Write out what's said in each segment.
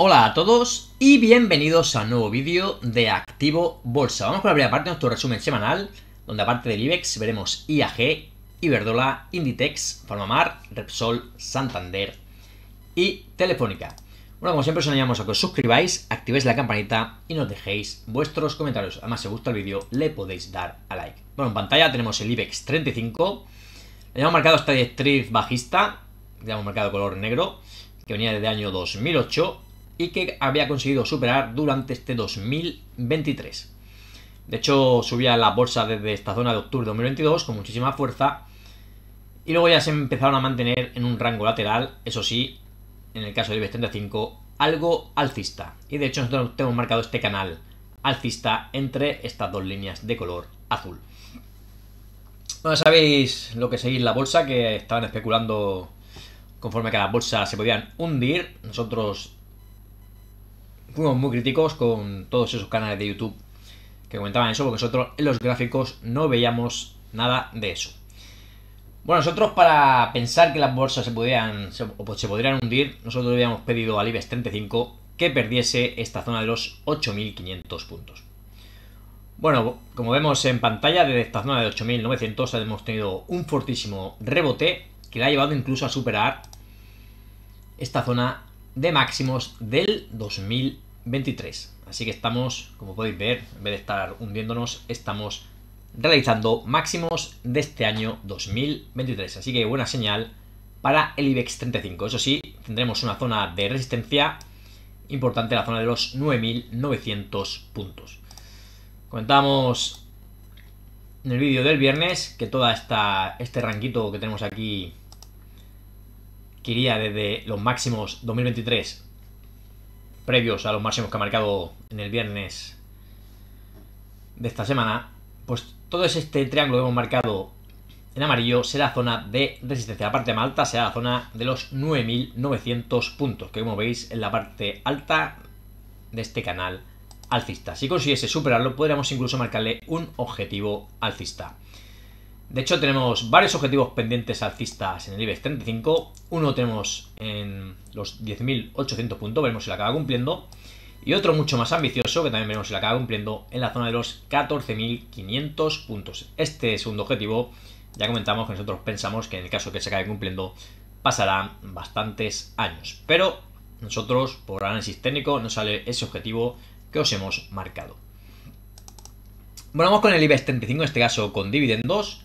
Hola a todos y bienvenidos a un nuevo vídeo de Activo Bolsa. Vamos con la primera parte de nuestro resumen semanal, donde aparte del IBEX veremos IAG, Iberdola, Inditex, Farmamar, Repsol, Santander y Telefónica. Bueno, como siempre os animamos a que os suscribáis, activéis la campanita y nos dejéis vuestros comentarios. Además, si os gusta el vídeo, le podéis dar a like. Bueno, en pantalla tenemos el IBEX 35. Le hemos marcado esta directriz bajista, le hemos marcado color negro, que venía desde el año 2008 y que había conseguido superar durante este 2023. De hecho, subía la bolsa desde esta zona de octubre de 2022 con muchísima fuerza y luego ya se empezaron a mantener en un rango lateral, eso sí, en el caso del IBEX 35, algo alcista. Y de hecho nosotros tenemos marcado este canal alcista entre estas dos líneas de color azul. Bueno, sabéis lo que seguís la bolsa, que estaban especulando conforme que las bolsas se podían hundir. Nosotros fuimos muy críticos con todos esos canales de YouTube que comentaban eso, porque nosotros en los gráficos no veíamos nada de eso. Bueno, nosotros para pensar que las bolsas se, podían, se, pues, podrían hundir, nosotros habíamos pedido al IBEX 35 que perdiese esta zona de los 8.500 puntos. Bueno, como vemos en pantalla, desde esta zona de 8.900 hemos tenido un fortísimo rebote que le ha llevado incluso a superar esta zona de máximos del 2023. Así que estamos, como podéis ver, en vez de estar hundiéndonos, estamos realizando máximos de este año 2023. Así que buena señal para el IBEX 35. Eso sí, tendremos una zona de resistencia importante, la zona de los 9.900 puntos. Comentamos en el vídeo del viernes que todo este ranquito que tenemos aquí que iría desde los máximos 2023 previos a los máximos que ha marcado en el viernes de esta semana, pues todo este triángulo que hemos marcado en amarillo será zona de resistencia. La parte más alta será la zona de los 9.900 puntos, que como veis en la parte alta de este canal alcista. Si consiguiese superarlo, podríamos incluso marcarle un objetivo alcista. De hecho, tenemos varios objetivos pendientes alcistas en el IBEX 35. Uno tenemos en los 10.800 puntos, veremos si la acaba cumpliendo. Y otro mucho más ambicioso, que también veremos si la acaba cumpliendo, en la zona de los 14.500 puntos. Este segundo objetivo, ya comentamos que nosotros pensamos que en el caso que se acabe cumpliendo, pasarán bastantes años. Pero nosotros, por análisis técnico, nos sale ese objetivo que os hemos marcado. vamos con el IBEX 35, en este caso con dividendos.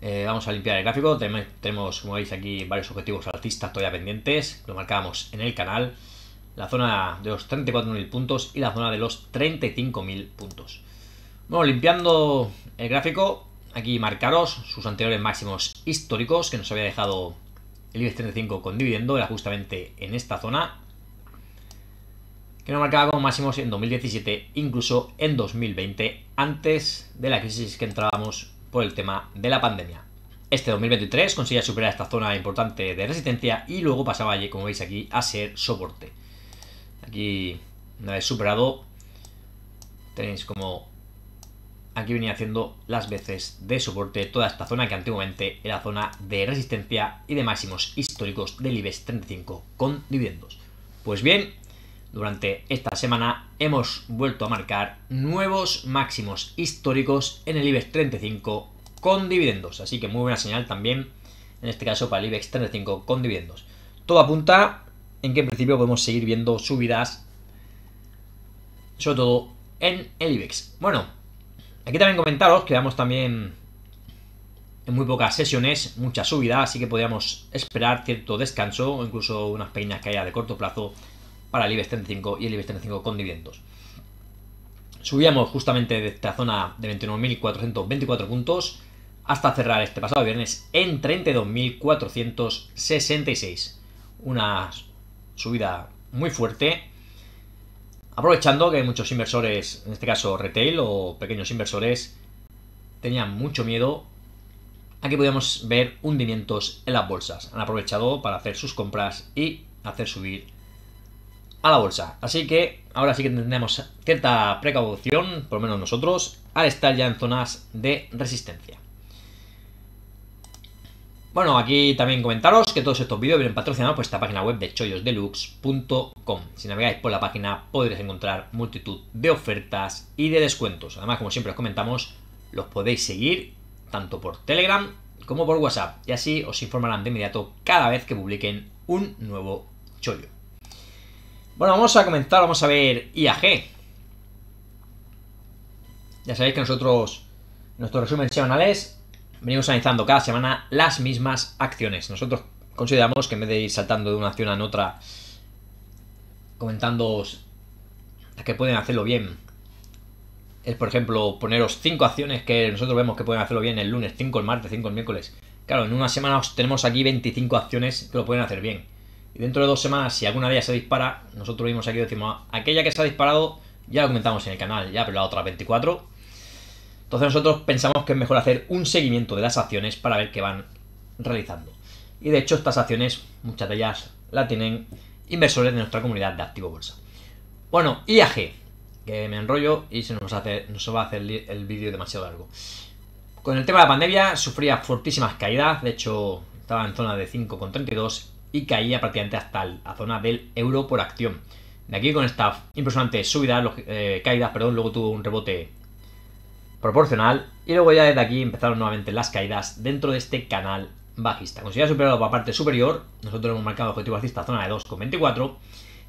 Eh, vamos a limpiar el gráfico. Tenemos, como veis aquí, varios objetivos altistas todavía pendientes. Lo marcábamos en el canal. La zona de los 34.000 puntos y la zona de los 35.000 puntos. Bueno, limpiando el gráfico, aquí marcaros sus anteriores máximos históricos que nos había dejado el IBEX 35 con dividendo. Era justamente en esta zona. Que nos marcaba como máximos en 2017, incluso en 2020, antes de la crisis que entrábamos por el tema de la pandemia. Este 2023 conseguía superar esta zona importante de resistencia y luego pasaba, como veis aquí, a ser soporte. Aquí, una vez superado, tenéis como aquí venía haciendo las veces de soporte toda esta zona que antiguamente era zona de resistencia y de máximos históricos del IBEX 35 con dividendos. Pues bien, durante esta semana hemos vuelto a marcar nuevos máximos históricos en el IBEX 35 con dividendos, así que muy buena señal también, en este caso para el IBEX 35 con dividendos. Todo apunta en que en principio podemos seguir viendo subidas, sobre todo en el IBEX. Bueno, aquí también comentaros que veamos también en muy pocas sesiones, mucha subida, así que podríamos esperar cierto descanso o incluso unas que caídas de corto plazo para el IBEX 35 y el IBEX 35 con dividendos. Subíamos justamente de esta zona de 29.424 puntos hasta cerrar este pasado viernes en 32.466. Una subida muy fuerte. Aprovechando que muchos inversores, en este caso retail o pequeños inversores, tenían mucho miedo que podíamos ver hundimientos en las bolsas. Han aprovechado para hacer sus compras y hacer subir a la bolsa. Así que ahora sí que tendremos cierta precaución, por lo menos nosotros, al estar ya en zonas de resistencia. Bueno, aquí también comentaros que todos estos vídeos vienen patrocinados por esta página web de chollosdeluxe.com. Si navegáis por la página podréis encontrar multitud de ofertas y de descuentos. Además, como siempre os comentamos, los podéis seguir tanto por Telegram como por WhatsApp y así os informarán de inmediato cada vez que publiquen un nuevo chollo. Bueno, vamos a comenzar, vamos a ver IAG. Ya sabéis que nosotros, en nuestros resúmenes semanales, venimos analizando cada semana las mismas acciones. Nosotros consideramos que en vez de ir saltando de una acción a otra, comentando las que pueden hacerlo bien, es por ejemplo poneros 5 acciones que nosotros vemos que pueden hacerlo bien el lunes, 5 el martes, 5 el miércoles. Claro, en una semana os tenemos aquí 25 acciones que lo pueden hacer bien y dentro de dos semanas, si alguna de ellas se dispara, nosotros vimos aquí decimos, ah, aquella que se ha disparado, ya la comentamos en el canal, ya, pero la otra 24. Entonces nosotros pensamos que es mejor hacer un seguimiento de las acciones para ver qué van realizando. Y de hecho estas acciones, muchas de ellas la tienen inversores de nuestra comunidad de Activo Bolsa. Bueno, IAG, que me enrollo y se nos, nos va a hacer el vídeo demasiado largo. Con el tema de la pandemia sufría fortísimas caídas, de hecho estaba en zona de 5,32 y caía prácticamente hasta la zona del euro por acción. De aquí con esta impresionante subida, eh, caídas, perdón, luego tuvo un rebote proporcional y luego ya desde aquí empezaron nuevamente las caídas dentro de este canal bajista. ha superado la parte superior, nosotros hemos marcado objetivo alcista zona de 2,24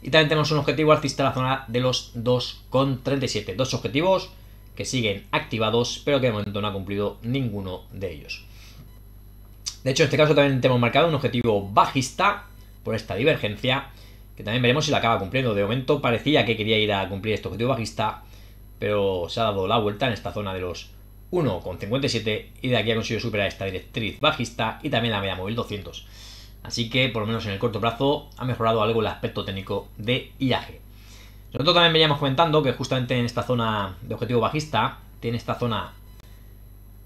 y también tenemos un objetivo alcista la zona de los 2,37. Dos objetivos que siguen activados pero que de momento no ha cumplido ninguno de ellos. De hecho, en este caso también tenemos marcado un objetivo bajista por esta divergencia, que también veremos si la acaba cumpliendo. De momento parecía que quería ir a cumplir este objetivo bajista, pero se ha dado la vuelta en esta zona de los 1,57 y de aquí ha conseguido superar esta directriz bajista y también la media móvil 200. Así que, por lo menos en el corto plazo, ha mejorado algo el aspecto técnico de IAG. Nosotros también veníamos comentando que justamente en esta zona de objetivo bajista tiene esta zona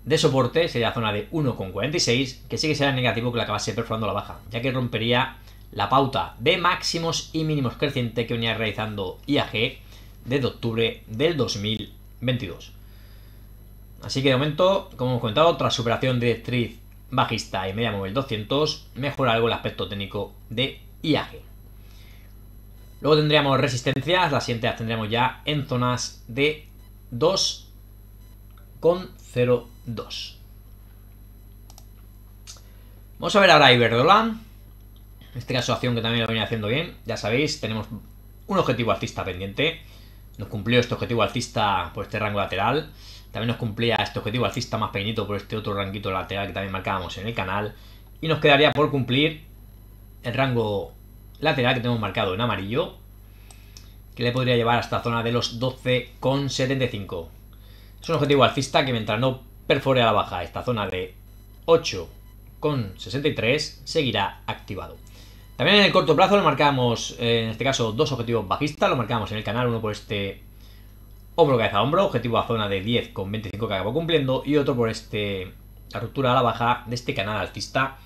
de soporte sería la zona de 1,46, que sí que será negativo que la acabase perforando la baja, ya que rompería la pauta de máximos y mínimos creciente que venía realizando IAG desde octubre del 2022. Así que de momento, como hemos comentado, tras superación de directriz bajista y media móvil 200, mejora algo el aspecto técnico de IAG. Luego tendríamos resistencias, las siguientes las tendremos ya en zonas de 2,05. 2. Vamos a ver ahora Iberdrola. En este caso, acción que también lo venía haciendo bien. Ya sabéis, tenemos un objetivo alcista pendiente. Nos cumplió este objetivo alcista por este rango lateral. También nos cumplía este objetivo alcista más pequeñito por este otro ranguito lateral que también marcábamos en el canal. Y nos quedaría por cumplir el rango lateral que tenemos marcado en amarillo. Que le podría llevar hasta zona de los 12,75. Es un objetivo alcista que mientras no perfore a la baja esta zona de 8,63 seguirá activado. También en el corto plazo le marcamos, eh, en este caso, dos objetivos bajistas, lo marcamos en el canal, uno por este hombro cabeza hombro, objetivo a zona de 10,25 que acabo cumpliendo, y otro por este la ruptura a la baja de este canal alcista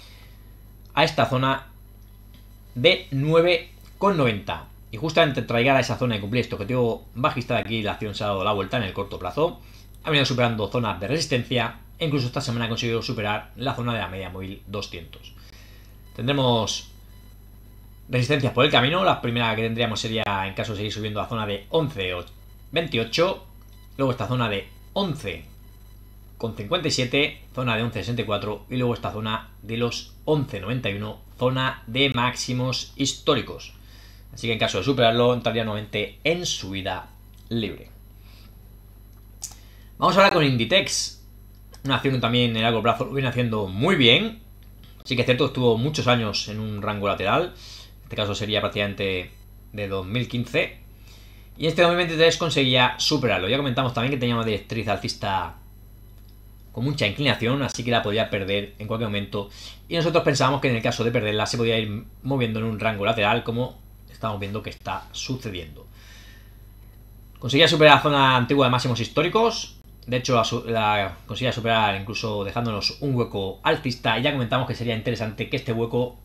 a esta zona de 9,90. Y justamente traigar a esa zona y cumplir este objetivo bajista de aquí, la acción se ha dado la vuelta en el corto plazo ha venido superando zonas de resistencia e incluso esta semana ha conseguido superar la zona de la media móvil 200. Tendremos resistencias por el camino. La primera que tendríamos sería en caso de seguir subiendo a zona de 11.28. Luego esta zona de 11.57. Zona de 11.64. Y luego esta zona de los 11.91. Zona de máximos históricos. Así que en caso de superarlo entraría nuevamente en subida libre. Vamos ahora con Inditex. Una acción también en largo plazo lo viene haciendo muy bien. Sí que es cierto, estuvo muchos años en un rango lateral. En este caso sería prácticamente de 2015. Y este 2023 conseguía superarlo. Ya comentamos también que tenía una directriz alcista con mucha inclinación, así que la podía perder en cualquier momento. Y nosotros pensábamos que en el caso de perderla se podía ir moviendo en un rango lateral, como estamos viendo que está sucediendo. Conseguía superar la zona antigua de máximos históricos, de hecho, la, la superar incluso dejándonos un hueco altista. Y ya comentamos que sería interesante que este hueco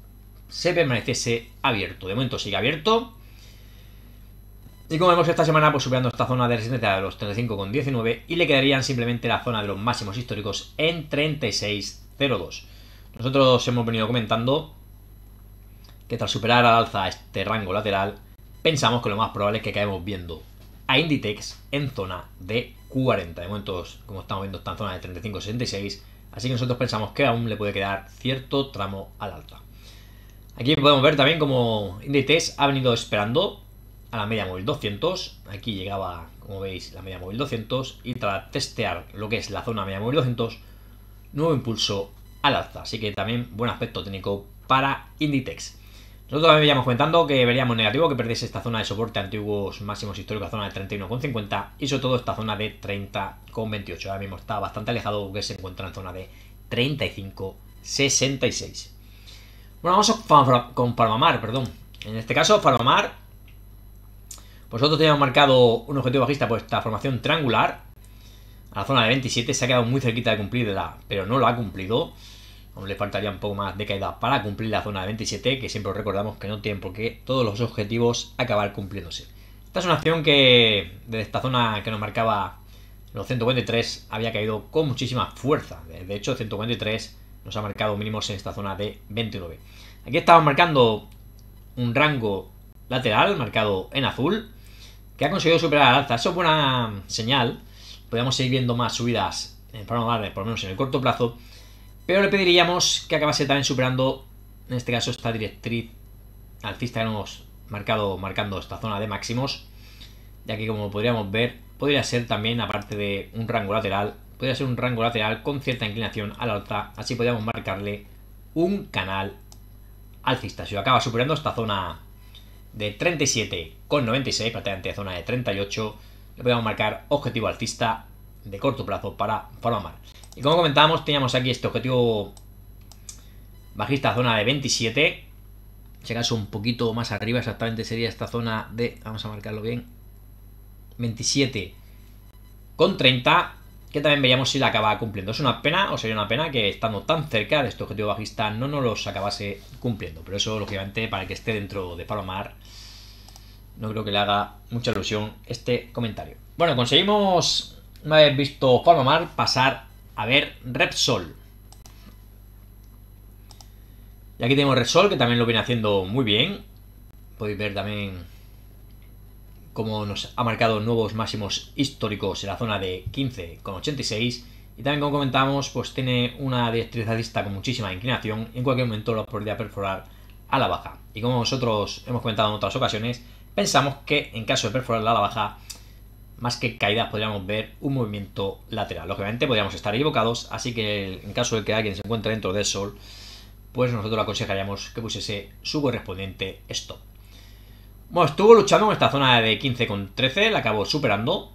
se permaneciese abierto. De momento sigue abierto. Y como vemos esta semana, pues superando esta zona de resistencia de los 35,19 y le quedarían simplemente la zona de los máximos históricos en 36,02. Nosotros hemos venido comentando que tras superar al alza este rango lateral, pensamos que lo más probable es que acabemos viendo a Inditex en zona de 40. De momento, como estamos viendo, está en zona de 35-66. Así que nosotros pensamos que aún le puede quedar cierto tramo al alza. Aquí podemos ver también como Inditex ha venido esperando a la media móvil 200. Aquí llegaba, como veis, la media móvil 200. Y tras testear lo que es la zona media móvil 200, nuevo impulso al alza. Así que también buen aspecto técnico para Inditex. Nosotros también veíamos comentando que veríamos negativo que perdiese esta zona de soporte antiguos máximos históricos, zona de 31,50 y sobre todo esta zona de 30,28. Ahora mismo está bastante alejado que se encuentra en zona de 35,66. Bueno, vamos con Farmamar, perdón. En este caso, Farmamar, pues nosotros teníamos marcado un objetivo bajista por esta formación triangular a la zona de 27. Se ha quedado muy cerquita de cumplirla, pero no lo ha cumplido. Aún le faltaría un poco más de caída para cumplir la zona de 27, que siempre recordamos que no tiene por qué todos los objetivos acabar cumpliéndose. Esta es una acción que de esta zona que nos marcaba los 123 había caído con muchísima fuerza. De hecho, 123 nos ha marcado mínimos en esta zona de 29. Aquí estamos marcando un rango lateral marcado en azul que ha conseguido superar al alza. Eso es buena señal. Podríamos seguir viendo más subidas en por lo menos en el corto plazo pero le pediríamos que acabase también superando, en este caso, esta directriz alcista que hemos marcado, marcando esta zona de máximos, ya que como podríamos ver, podría ser también, aparte de un rango lateral, podría ser un rango lateral con cierta inclinación a la alza, así podríamos marcarle un canal alcista. Si acaba superando esta zona de 37,96, prácticamente zona de 38, le podríamos marcar objetivo alcista de corto plazo para formar. Y como comentábamos, teníamos aquí este objetivo bajista, zona de 27. Si acaso un poquito más arriba, exactamente sería esta zona de, vamos a marcarlo bien, 27 con 30, que también veríamos si la acaba cumpliendo. Es una pena, o sería una pena que estando tan cerca de este objetivo bajista no nos los acabase cumpliendo. Pero eso, lógicamente, para que esté dentro de Palomar, no creo que le haga mucha ilusión este comentario. Bueno, conseguimos, una vez visto Palomar, pasar a ver, Repsol. Y aquí tenemos Repsol, que también lo viene haciendo muy bien. Podéis ver también cómo nos ha marcado nuevos máximos históricos en la zona de 15,86. Y también, como comentamos, pues tiene una directriz con muchísima inclinación. En cualquier momento lo podría perforar a la baja. Y como nosotros hemos comentado en otras ocasiones, pensamos que en caso de perforarla a la baja, más que caídas podríamos ver un movimiento lateral. Lógicamente podríamos estar equivocados, así que en caso de que alguien se encuentre dentro del sol, pues nosotros le aconsejaríamos que pusiese su correspondiente stop. Bueno, estuvo luchando en esta zona de 15 con 13, la acabó superando,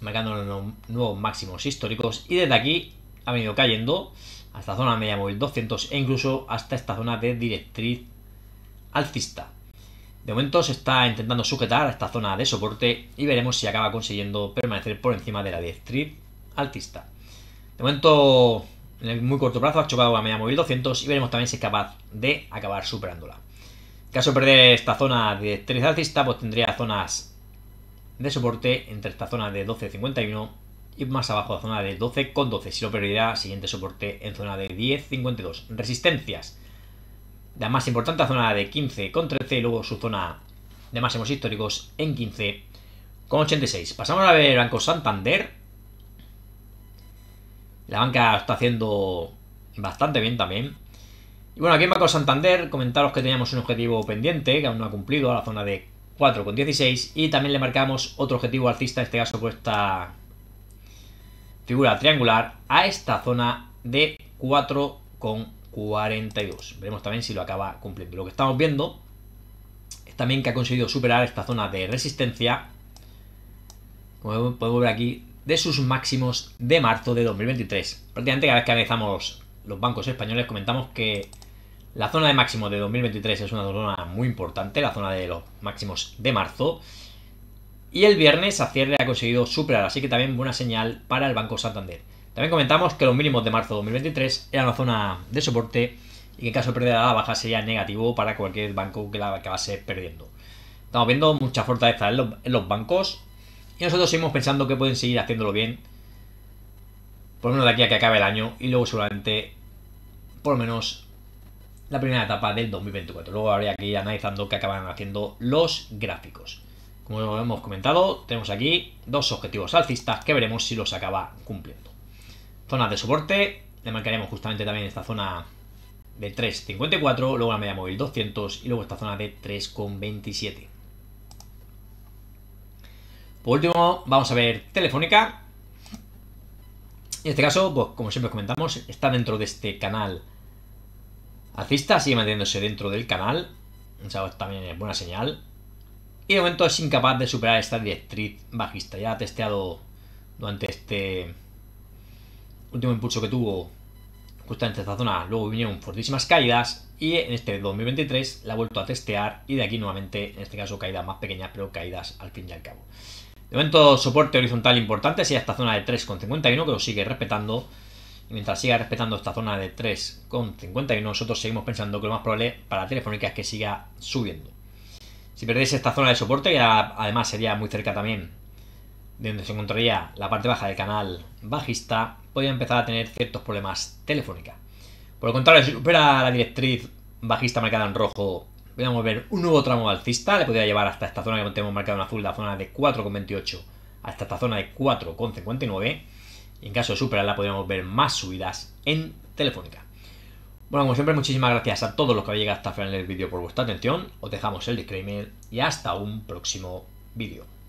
marcando nuevos máximos históricos y desde aquí ha venido cayendo hasta zona media móvil 200 e incluso hasta esta zona de directriz alcista. De momento se está intentando sujetar a esta zona de soporte y veremos si acaba consiguiendo permanecer por encima de la 10 trip altista. De momento, en el muy corto plazo ha chocado la media móvil 200 y veremos también si es capaz de acabar superándola. En caso de perder esta zona de 3 altista, pues tendría zonas de soporte entre esta zona de 12.51 y más abajo la zona de 12.12. 12. Si lo perdiera, siguiente soporte en zona de 10.52. Resistencias la más importante zona de 15 con 13 y luego su zona de máximos históricos en 15 con 86. Pasamos a ver el Banco Santander. La banca está haciendo bastante bien también. Y bueno, aquí en Banco Santander comentaros que teníamos un objetivo pendiente que aún no ha cumplido a la zona de 4,16 y también le marcamos otro objetivo alcista, en este caso puesta esta figura triangular, a esta zona de 4 con 42. Veremos también si lo acaba cumpliendo. Lo que estamos viendo es también que ha conseguido superar esta zona de resistencia, como podemos ver aquí, de sus máximos de marzo de 2023. Prácticamente cada vez que analizamos los bancos españoles comentamos que la zona de máximos de 2023 es una zona muy importante, la zona de los máximos de marzo. Y el viernes a cierre ha conseguido superar, así que también buena señal para el Banco Santander. También comentamos que los mínimos de marzo de 2023 eran una zona de soporte y que en caso de perder la baja sería negativo para cualquier banco que la acabase perdiendo. Estamos viendo mucha fortaleza en los, en los bancos y nosotros seguimos pensando que pueden seguir haciéndolo bien por lo menos de aquí a que acabe el año y luego seguramente por lo menos la primera etapa del 2024. Luego habría que ir analizando qué acaban haciendo los gráficos. Como hemos comentado, tenemos aquí dos objetivos alcistas que veremos si los acaba cumpliendo. Zonas de soporte, le marcaremos justamente también esta zona de 3.54, luego la media móvil 200 y luego esta zona de 3.27. Por último, vamos a ver Telefónica. En este caso, pues como siempre os comentamos, está dentro de este canal alcista, sigue manteniéndose dentro del canal. O sea, también es buena señal. Y de momento es incapaz de superar esta directriz bajista. Ya ha testeado durante este último impulso que tuvo justamente esta zona, luego vinieron fortísimas caídas y en este 2023 la ha vuelto a testear y de aquí nuevamente, en este caso caídas más pequeñas, pero caídas al fin y al cabo. De momento soporte horizontal importante, sería esta zona de 3,51 que lo sigue respetando. Y mientras siga respetando esta zona de 3,51, nosotros seguimos pensando que lo más probable para Telefónica es que siga subiendo. Si perdéis esta zona de soporte, que además sería muy cerca también de donde se encontraría la parte baja del canal bajista, podía empezar a tener ciertos problemas Telefónica. Por lo contrario, si supera la directriz bajista marcada en rojo, podríamos ver un nuevo tramo alcista, le podría llevar hasta esta zona que tenemos marcada en azul, la zona de 4,28 hasta esta zona de 4,59. y En caso de superarla, podríamos ver más subidas en Telefónica. Bueno, como siempre, muchísimas gracias a todos los que habéis llegado hasta el final del vídeo por vuestra atención. Os dejamos el disclaimer y hasta un próximo vídeo.